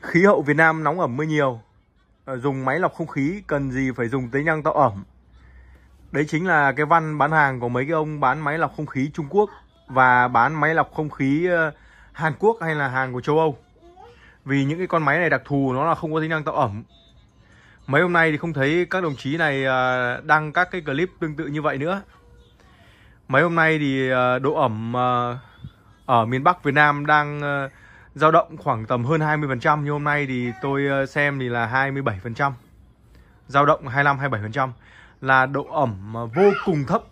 Khí hậu Việt Nam nóng ẩm mưa nhiều ờ, Dùng máy lọc không khí cần gì phải dùng tính năng tạo ẩm Đấy chính là cái văn bán hàng của mấy cái ông bán máy lọc không khí Trung Quốc Và bán máy lọc không khí ờ, Hàn Quốc hay là hàng của châu Âu Vì những cái con máy này đặc thù nó là không có tính năng tạo ẩm Mấy hôm nay thì không thấy các đồng chí này ờ, đăng các cái clip tương tự như vậy nữa Mấy hôm nay thì độ ẩm ở miền Bắc Việt Nam đang dao động khoảng tầm hơn 20% như hôm nay thì tôi ờ, xem thì là 27%. Dao động 25 27% là độ ẩm mà vô cùng thấp.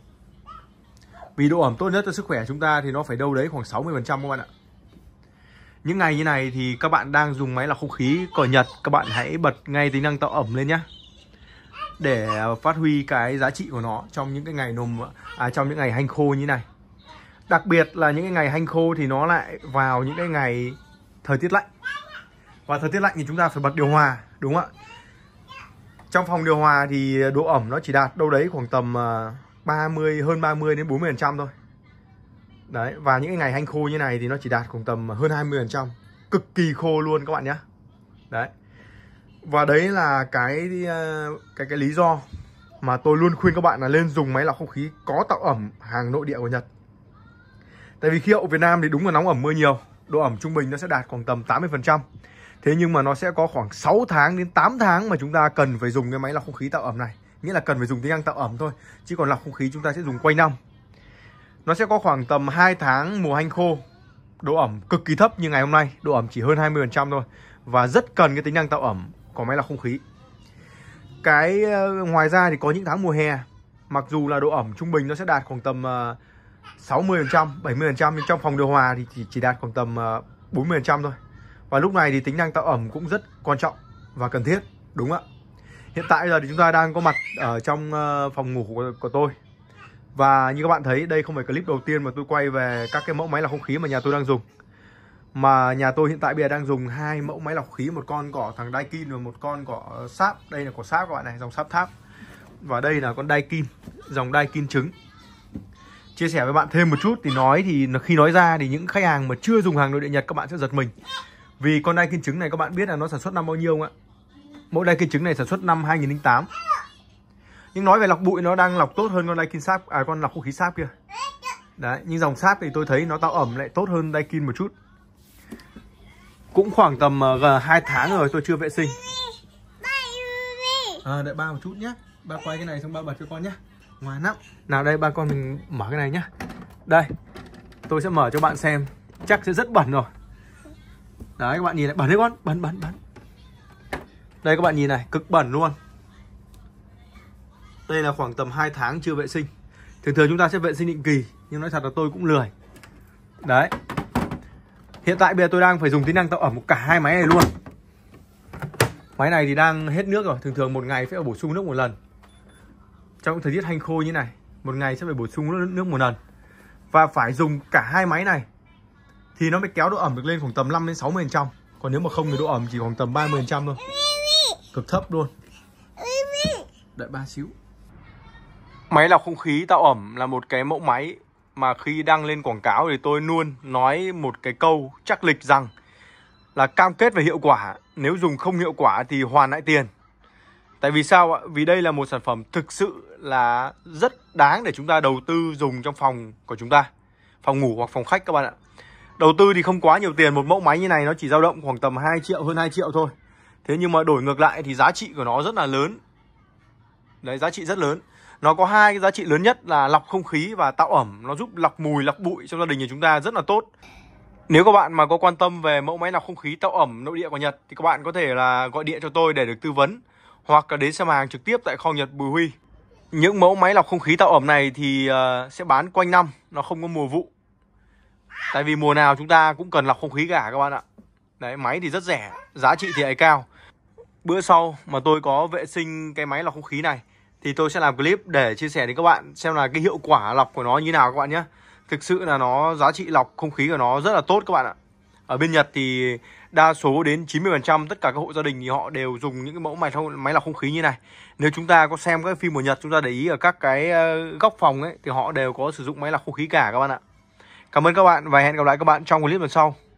Vì độ ẩm tốt nhất cho sức khỏe chúng ta thì nó phải đâu đấy khoảng 60% các bạn ạ. Những ngày như này thì các bạn đang dùng máy lọc không khí cỏ Nhật, các bạn hãy bật ngay tính năng tạo ẩm lên nhé để ờ, phát huy cái giá trị của nó trong những cái ngày nồm à, trong những ngày hanh khô như này đặc biệt là những cái ngày hanh khô thì nó lại vào những cái ngày thời tiết lạnh và thời tiết lạnh thì chúng ta phải bật điều hòa đúng không ạ trong phòng điều hòa thì độ ẩm nó chỉ đạt đâu đấy khoảng tầm 30 ờ, hơn 30 đến 40 phần trăm thôi đấy và những ngày hanh khô như này thì nó chỉ đạt khoảng tầm hơn 20 phần trăm cực kỳ khô luôn các bạn nhé đấy và đấy là cái ờ, cái cái lý do mà tôi luôn khuyên các bạn là lên dùng máy lọc không khí có tạo ẩm hàng nội địa của Nhật tại vì khí hậu Việt Nam thì đúng là nóng ẩm mưa nhiều độ ẩm trung bình nó sẽ đạt khoảng tầm 80%. Thế nhưng mà nó sẽ có khoảng 6 tháng đến 8 tháng mà chúng ta cần phải dùng cái máy lọc không khí tạo ẩm này. Nghĩa là cần phải dùng tính năng tạo ẩm thôi, chứ còn lọc không khí chúng ta sẽ dùng quay năm. Nó sẽ có khoảng tầm 2 tháng mùa hanh khô. Độ ẩm cực kỳ thấp như ngày hôm nay, độ ẩm chỉ hơn 20% thôi và rất cần cái tính năng tạo ẩm của máy lọc không khí. Cái ờ, ngoài ra thì có những tháng mùa hè mặc dù là độ ẩm trung bình nó sẽ đạt khoảng tầm ờ, 60%, 70% nhưng trong phòng điều hòa thì chỉ, chỉ đạt khoảng tầm 40% ờ, thôi. Và lúc này thì tính năng tạo ẩm cũng rất quan trọng và cần thiết, đúng ạ. Hiện tại giờ thì chúng ta đang có mặt ở trong ờ, phòng ngủ của, của tôi. Và như các bạn thấy, đây không phải clip đầu tiên mà tôi quay về các cái mẫu máy lọc không khí mà nhà tôi đang dùng. Mà nhà tôi hiện tại bây giờ đang dùng hai mẫu máy lọc khí, một con của thằng Daikin và một con của Sáp. Đây là của Sáp các bạn này, dòng Sáp Tháp. Và đây là con Daikin, dòng Daikin trứng chia sẻ với bạn thêm một chút thì nói thì khi nói ra thì những khách hàng mà chưa dùng hàng nội địa Nhật các bạn sẽ giật mình. Vì con đai kim trứng này các bạn biết là nó sản xuất năm bao nhiêu không ạ? Mỗi đai kim trứng này sản xuất năm 2008. Nhưng nói về lọc bụi nó đang lọc tốt hơn con Daikin sáp à con lọc không khí sáp kia. Đấy, nhưng dòng sáp thì tôi thấy nó tạo ẩm lại tốt hơn Daikin một chút. Cũng khoảng tầm uh, ờ, 2 tháng rồi tôi chưa vệ sinh. À đợi ba một chút nhé. Ba quay cái này xong ba bật cho con nhé ngoan lắm nào đây ba con mình mở cái này nhá đây tôi sẽ mở cho bạn xem chắc sẽ rất bẩn rồi đấy các bạn nhìn này bẩn đấy con bẩn bẩn bẩn đây các bạn nhìn này cực bẩn luôn đây là khoảng tầm 2 tháng chưa vệ sinh thường thường chúng ta sẽ vệ sinh định kỳ nhưng nói thật là tôi cũng lười đấy hiện tại bây giờ tôi đang phải dùng tính năng tạo ẩm cả hai máy này luôn máy này thì đang hết nước rồi thường thường một ngày phải bổ sung nước một lần trong thời tiết hanh khô như này một ngày sẽ phải bổ sung nước, nước một lần và phải dùng cả hai máy này thì nó mới kéo độ ẩm được lên khoảng tầm 5 đến 60 phần trăm còn nếu mà không thì độ ẩm chỉ khoảng tầm 30 phần trăm thôi cực thấp luôn đợi ba xíu máy lọc không khí tạo ẩm là một cái mẫu máy mà khi đăng lên quảng cáo thì tôi luôn nói một cái câu chắc lịch rằng là cam kết về hiệu quả nếu dùng không hiệu quả thì hoàn lại tiền Tại vì sao ạ? Vì đây là một sản phẩm thực sự là rất đáng để chúng ta đầu tư dùng trong phòng của chúng ta Phòng ngủ hoặc phòng khách các bạn ạ Đầu tư thì không quá nhiều tiền, một mẫu máy như này nó chỉ dao động khoảng tầm 2 triệu, hơn 2 triệu thôi Thế nhưng mà đổi ngược lại thì giá trị của nó rất là lớn Đấy, giá trị rất lớn Nó có hai cái giá trị lớn nhất là lọc không khí và tạo ẩm Nó giúp lọc mùi, lọc bụi trong gia đình nhà chúng ta rất là tốt nếu các bạn mà có quan tâm về mẫu máy lọc không khí tạo ẩm nội địa của Nhật thì các bạn có thể là gọi điện cho tôi để được tư vấn hoặc là đến xem hàng trực tiếp tại kho Nhật Bùi Huy. Những mẫu máy lọc không khí tạo ẩm này thì ờ, sẽ bán quanh năm, nó không có mùa vụ. Tại vì mùa nào chúng ta cũng cần lọc không khí cả các bạn ạ. Đấy, máy thì rất rẻ, giá trị thì lại cao. Bữa sau mà tôi có vệ sinh cái máy lọc không khí này thì tôi sẽ làm clip để chia sẻ đến các bạn xem là cái hiệu quả lọc của nó như nào các bạn nhé. Thực sự là nó giá trị lọc không khí của nó rất là tốt các bạn ạ ở bên Nhật thì đa số đến 90% tất cả các hộ gia đình thì họ đều dùng những cái mẫu máy máy lọc không khí như này. Nếu chúng ta có xem các phim của Nhật chúng ta để ý ở các cái ờ, góc phòng ấy thì họ đều có sử dụng máy lọc không khí cả các bạn ạ. Cảm ơn các bạn và hẹn gặp lại các bạn trong clip lần sau.